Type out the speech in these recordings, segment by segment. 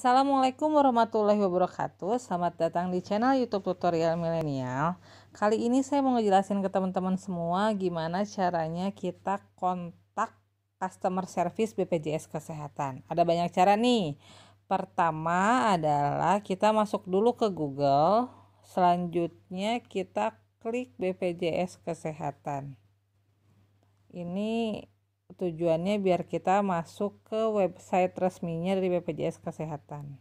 Assalamualaikum warahmatullahi wabarakatuh Selamat datang di channel youtube tutorial milenial Kali ini saya mau ngejelasin ke teman-teman semua Gimana caranya kita kontak customer service BPJS Kesehatan Ada banyak cara nih Pertama adalah kita masuk dulu ke Google Selanjutnya kita klik BPJS Kesehatan Ini tujuannya biar kita masuk ke website resminya dari BPJS Kesehatan.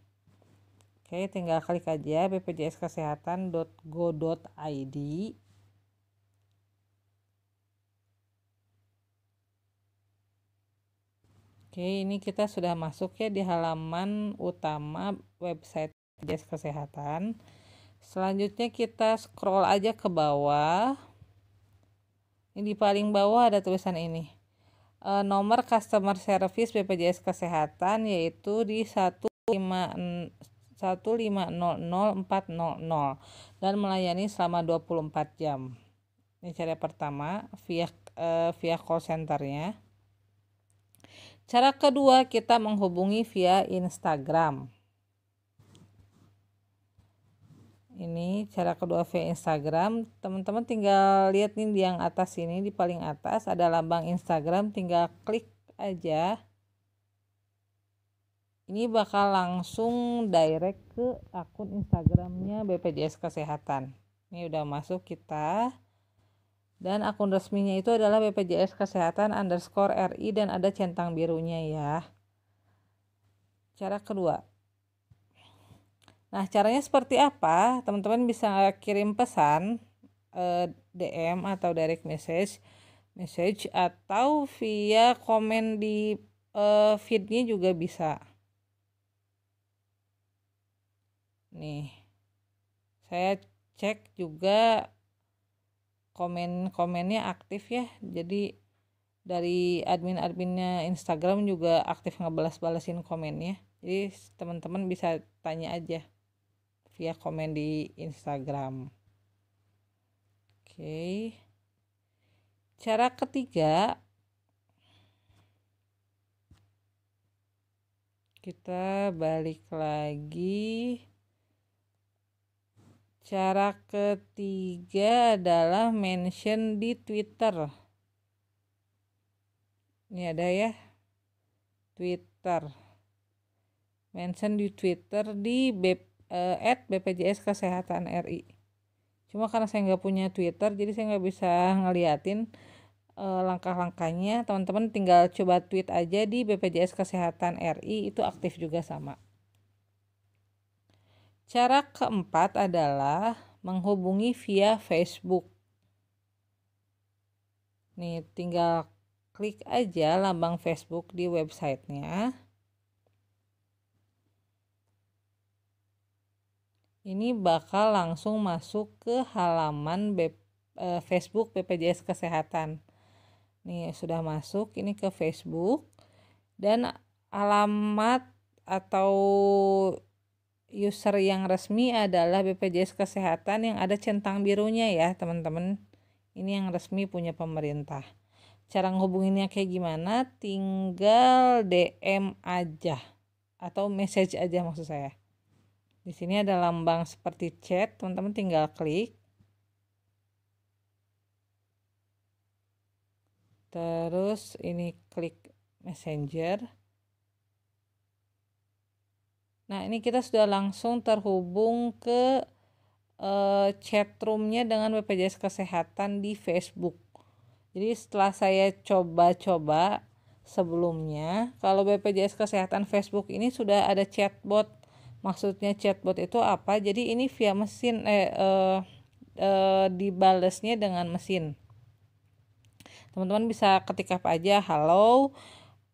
Oke, tinggal klik aja bpjskesehatan.go.id. Oke, ini kita sudah masuk ya di halaman utama website BPJS Kesehatan. Selanjutnya kita scroll aja ke bawah. Ini di paling bawah ada tulisan ini Eh, nomor customer service BPJS Kesehatan yaitu di 15 dan melayani selama 24 jam. Ini cara pertama via eh, via call centernya. Cara kedua kita menghubungi via Instagram ini cara kedua via Instagram teman-teman tinggal lihat nih di yang atas ini di paling atas ada lambang Instagram tinggal klik aja ini bakal langsung direct ke akun Instagramnya BPJS Kesehatan ini udah masuk kita dan akun resminya itu adalah BPJS Kesehatan underscore RI dan ada centang birunya ya cara kedua Nah, caranya seperti apa? Teman-teman bisa kirim pesan eh, DM atau direct message, message atau via komen di eh, feednya juga bisa. Nih, saya cek juga komen-komennya aktif ya. Jadi dari admin-adminnya Instagram juga aktif ngebalas-balasin komennya. Jadi teman-teman bisa tanya aja via ya, komen di Instagram. Oke. Cara ketiga kita balik lagi. Cara ketiga adalah mention di Twitter. Ini ada ya. Twitter. Mention di Twitter di BP Eh, at BPJS Kesehatan RI. Cuma karena saya nggak punya Twitter, jadi saya nggak bisa ngeliatin uh, langkah-langkahnya. Teman-teman tinggal coba tweet aja di BPJS Kesehatan RI itu aktif juga sama. Cara keempat adalah menghubungi via Facebook. Nih, tinggal klik aja lambang Facebook di websitenya. ini bakal langsung masuk ke halaman B, e, eh, Facebook BPJS Kesehatan. Nih, sudah masuk ini ke Facebook dan alamat atau user yang resmi adalah BPJS Kesehatan yang ada centang birunya ya, teman-teman. Ini yang resmi punya pemerintah. Cara ngehubunginnya kayak gimana? Tinggal DM aja atau message aja maksud saya di sini ada lambang seperti chat, teman-teman tinggal klik. Terus ini klik messenger. Nah, ini kita sudah langsung terhubung ke uh, chat roomnya dengan BPJS Kesehatan di Facebook. Jadi setelah saya coba-coba sebelumnya, kalau BPJS Kesehatan Facebook ini sudah ada chatbot maksudnya chatbot itu apa jadi ini via mesin eh, eh, eh dibalesnya dengan mesin teman-teman bisa ketik apa aja halo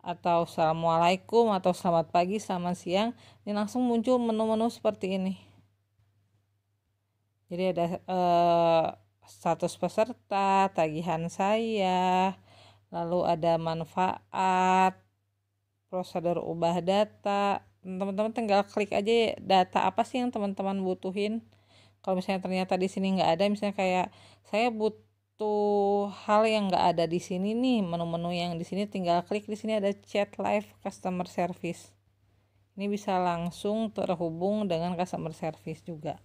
atau assalamualaikum atau selamat pagi selamat siang ini langsung muncul menu-menu seperti ini jadi ada eh, status peserta tagihan saya lalu ada manfaat prosedur ubah data teman-teman tinggal klik aja data apa sih yang teman-teman butuhin kalau misalnya ternyata di sini nggak ada misalnya kayak saya butuh hal yang nggak ada di sini nih menu-menu yang di sini tinggal klik di sini ada chat live customer service ini bisa langsung terhubung dengan customer service juga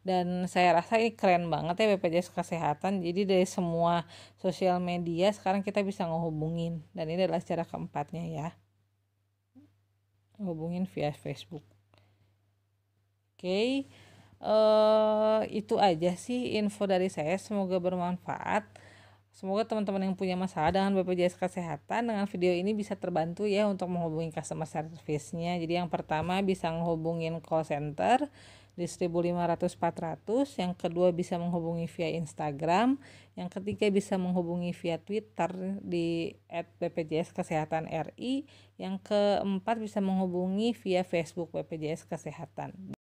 dan saya rasa ini keren banget ya BPJS Kesehatan jadi dari semua sosial media sekarang kita bisa ngehubungin dan ini adalah cara keempatnya ya hubungin via Facebook oke okay. uh, eh, itu aja sih info dari saya semoga bermanfaat Semoga teman-teman yang punya masalah dengan BPJS Kesehatan dengan video ini bisa terbantu ya untuk menghubungi customer service-nya. Jadi yang pertama bisa menghubungin call center, di 1500 400 yang kedua bisa menghubungi via Instagram yang ketiga bisa menghubungi via Twitter di @bpjs kesehatan RI yang keempat bisa menghubungi via Facebook BPJS Kesehatan